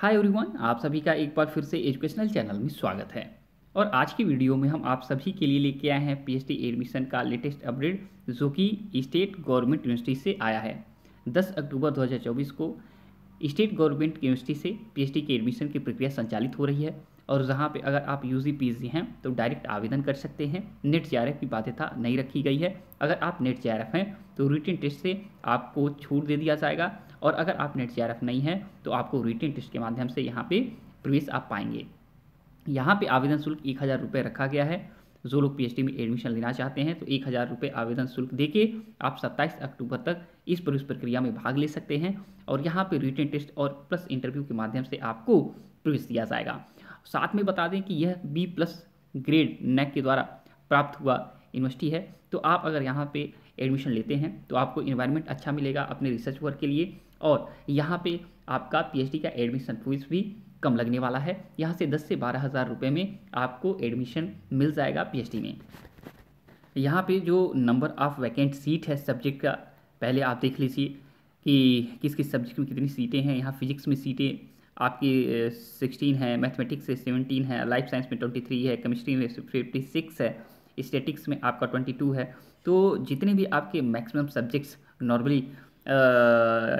hi everyone आप सभी का एक बार फिर से एजुकेशनल चैनल में स्वागत है और आज की वीडियो में हम आप सभी के लिए लेके आए हैं पीएचडी एडमिशन का लेटेस्ट अपडेट जो कि स्टेट गवर्नमेंट यूनिवर्सिटी से आया है 10 अक्टूबर 2024 को स्टेट गवर्नमेंट यूनिवर्सिटी से पीएचडी के एडमिशन की प्रक्रिया संचालित हो रही है और जहाँ पर अगर आप यू जी हैं तो डायरेक्ट आवेदन कर सकते हैं नेट जे की बाध्यता नहीं रखी गई है अगर आप नेट जे हैं तो रिटर्न टेस्ट से आपको छूट दे दिया जाएगा और अगर आप नेट सी नहीं है तो आपको रिटर्न टेस्ट के माध्यम से यहाँ पर प्रवेश आप पाएंगे यहाँ पे आवेदन शुल्क एक हज़ार रुपये रखा गया है जो लोग पी में एडमिशन लेना चाहते हैं तो एक हज़ार रुपये आवेदन शुल्क दे के आप 27 अक्टूबर तक इस प्रवेश प्रक्रिया में भाग ले सकते हैं और यहाँ पे रिटर्न टेस्ट और प्लस इंटरव्यू के माध्यम से आपको प्रवेश दिया जाएगा साथ में बता दें कि यह बी प्लस ग्रेड नेक के द्वारा प्राप्त हुआ यूनिवर्सिटी है तो आप अगर यहाँ पर एडमिशन लेते हैं तो आपको इन्वायरमेंट अच्छा मिलेगा अपने रिसर्च वर्क के लिए और यहाँ पर आपका पी का एडमिशन फीस भी कम लगने वाला है यहाँ से दस से बारह हज़ार रुपये में आपको एडमिशन मिल जाएगा पीएचडी में यहाँ पे जो नंबर ऑफ वैकेंट सीट है सब्जेक्ट का पहले आप देख लीजिए कि किस किस सब्जेक्ट में कितनी सीटें हैं यहाँ फिजिक्स में सीटें आपकी सिक्सटीन है मैथमेटिक्स से सेवनटीन है लाइफ साइंस में ट्वेंटी थ्री है केमिस्ट्री में फिफ्टी सिक्स है स्टेटिक्स में आपका ट्वेंटी टू है तो जितने भी आपके maximum subjects normally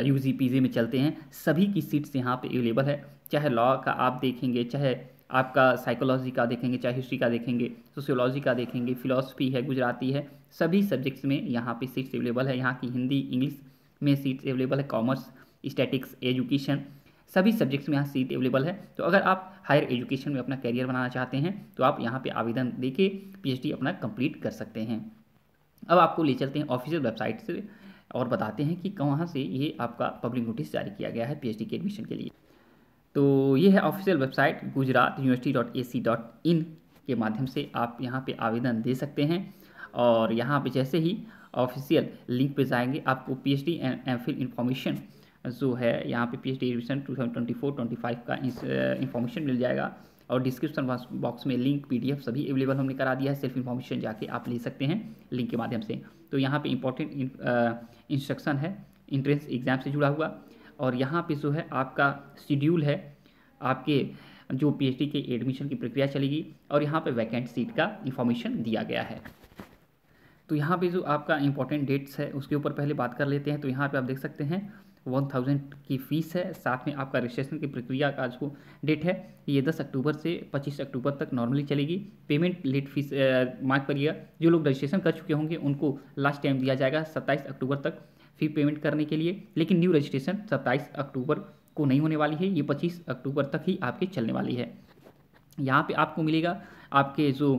U G P G में चलते हैं सभी की सीट्स यहाँ पे अवेलेबल है चाहे लॉ का आप देखेंगे चाहे आपका साइकोलॉजी का देखेंगे चाहे हिस्ट्री का देखेंगे सोशियोलॉजी का देखेंगे फिलोसफी है गुजराती है सभी सब्जेक्ट्स में यहाँ पे सीट्स अवेलेबल है यहाँ की हिंदी इंग्लिश में सीट्स अवेलेबल है कॉमर्स स्टैटिक्स एजुकेशन सभी सब्जेक्ट्स में यहाँ सीट अवेलेबल है तो अगर आप हायर एजुकेशन में अपना करियर बनाना चाहते हैं तो आप यहाँ पे आवेदन देके पीएचडी अपना कंप्लीट कर सकते हैं अब आपको ले चलते हैं ऑफिशियल वेबसाइट से और बताते हैं कि कहाँ से ये आपका पब्लिक नोटिस जारी किया गया है पी के एडमिशन के लिए तो ये है official website Gujarat university dot A C dot in के माध्यम से आप यहाँ पे आवेदन दे सकते हैं और यहाँ पे जैसे ही ऑफिशियल लिंक पे जाएंगे आपको P H D and M Phil information जो है यहाँ पे P H D admission two thousand twenty four twenty five का इन्फॉर्मेशन मिल जाएगा और डिस्क्रिप्शन बॉक्स में लिंक पीडीएफ सभी अवेलेबल हमने करा दिया है सेल्फ इन्फॉर्मेशन जाके आप ले सकते हैं लिंक के माध्यम से तो यहाँ पे इंपॉर्टेंट इंस्ट्रक्शन है इंट्रेंस एग्ज़ाम से जुड़ा हुआ और यहाँ पे जो है आपका शेड्यूल है आपके जो पीएचडी के एडमिशन की प्रक्रिया चलेगी और यहाँ पे वैकेंट सीट का इन्फॉर्मेशन दिया गया है तो यहाँ पे जो आपका इंपॉर्टेंट डेट्स है उसके ऊपर पहले बात कर लेते हैं तो यहाँ पे आप देख सकते हैं वन थाउजेंड की फीस है साथ में आपका रजिस्ट्रेशन की प्रक्रिया का जो डेट है ये दस अक्टूबर से पच्चीस अक्टूबर तक नॉर्मली चलेगी पेमेंट लेट फीस मार्क करिएगा जो लोग रजिस्ट्रेशन कर चुके होंगे उनको लास्ट टाइम दिया जाएगा सत्ताईस अक्टूबर तक फी पेमेंट करने के लिए लेकिन न्यू रजिस्ट्रेशन सत्ताईस अक्टूबर को नहीं होने वाली है ये पच्चीस अक्टूबर तक ही आपके चलने वाली है यहाँ पर आपको मिलेगा आपके जो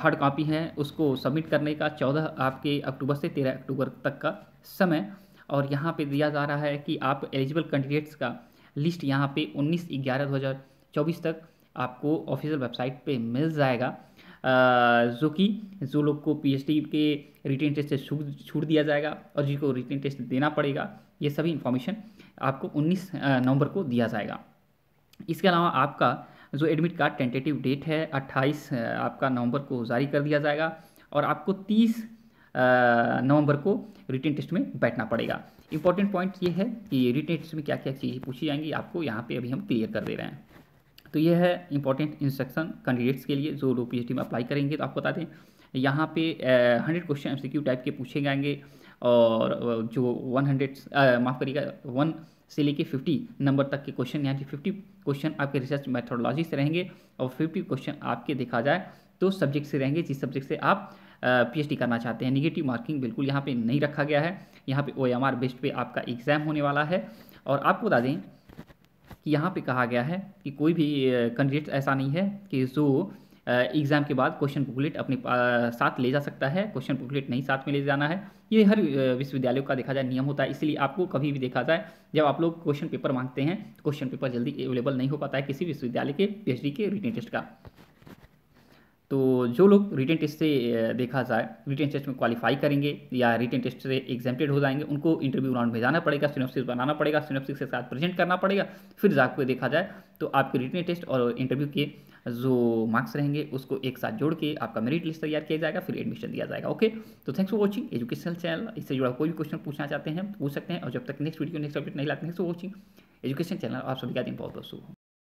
हार्ड कॉपी है उसको सबमिट करने का चौदह आपके अक्टूबर से तेरह अक्टूबर तक का समय और यहाँ पे दिया जा रहा है कि आप एलिजिबल कैंडिडेट्स का लिस्ट यहाँ पे 19 ग्यारह 2024 तक आपको ऑफिशियल वेबसाइट पे मिल जाएगा जो कि जो लोग को पीएचडी के रिटेन टेस्ट से छूट दिया जाएगा और जिनको रिटेन टेस्ट देना पड़ेगा ये सभी इन्फॉर्मेशन आपको उन्नीस नवंबर को दिया जाएगा इसके अलावा आपका जो एडमिट कार्ड टेंटेटिव डेट है 28 आपका नवंबर को जारी कर दिया जाएगा और आपको नवंबर को रिटर्न टेस्ट में बैठना पड़ेगा इंपॉर्टेंट पॉइंट ये है कि रिटर्न टेस्ट में क्या क्या चीज़ें पूछी जाएंगी आपको यहाँ पे अभी हम क्लियर कर दे रहे हैं तो ये है इंपॉर्टेंट इंस्ट्रक्शन कैंडिडेट्स के लिए जो लोग पी में अप्लाई करेंगे तो आपको बता दें यहाँ पे हंड्रेड क्वेश्चन एम टाइप के पूछे जाएंगे और जो वन हंड्रेड माफ़ करिएगा वन से लेके फिफ्टी नंबर तक के क्वेश्चन यानी फिफ्टी क्वेश्चन आपके रिसर्च मेथोडोलॉजी से रहेंगे और फिफ्टी क्वेश्चन आपके देखा जाए तो सब्जेक्ट से रहेंगे जिस सब्जेक्ट से आप पीएचडी करना चाहते हैं निगेटिव मार्किंग बिल्कुल यहाँ पे नहीं रखा गया है यहाँ पे आर बेस्ट पे आपका एग्ज़ाम होने वाला है और आपको बता दें कि यहाँ पे कहा गया है कि कोई भी कैंडिडेट ऐसा नहीं है कि जो एग्ज़ाम के बाद क्वेश्चन बुकलेट अपने साथ ले जा सकता है क्वेश्चन बुकलेट नहीं साथ में ले जाना है ये हर विश्वविद्यालय का देखा जाए नियम होता है इसलिए आपको कभी भी देखा जाए जब आप लोग क्वेश्चन पेपर मांगते हैं क्वेश्चन पेपर जल्दी अवेलेबल नहीं हो पाता है किसी विश्वविद्यालय के पीएचडी के रिटर्न टेस्ट का तो जो लोग रिटर्न टेस्ट से देखा जाए रिटर्न टेस्ट में क्वालिफाई करेंगे या रिटर्न टेस्ट से एग्जामेटेड हो जाएंगे उनको इंटरव्यू राउंड में जाना पड़ेगा सिनोप्सिस बनाना पड़ेगा सिनोप्सिस के साथ प्रेजेंट करना पड़ेगा फिर जाकर देखा जाए तो आपके रिटर्न टेस्ट और इंटरव्यू के जो मार्क्स रहेंगे उसको एक साथ जोड़ के आपका मेरिट लिस्ट तैयार किया जाएगा फिर एडमिशन दिया जाएगा ओके तो thanks for watching educational channel इससे जुड़ा कोई भी क्वेश्चन पूछना चाहते हैं पूछ सकते हैं और जब तक नेक्स्ट वीडियो नेक्स्ट अपडेट नहीं लाते हैं सो वॉचिंग एजुकेशन चैनल आप सभी का दिन बहुत बहुत शुभ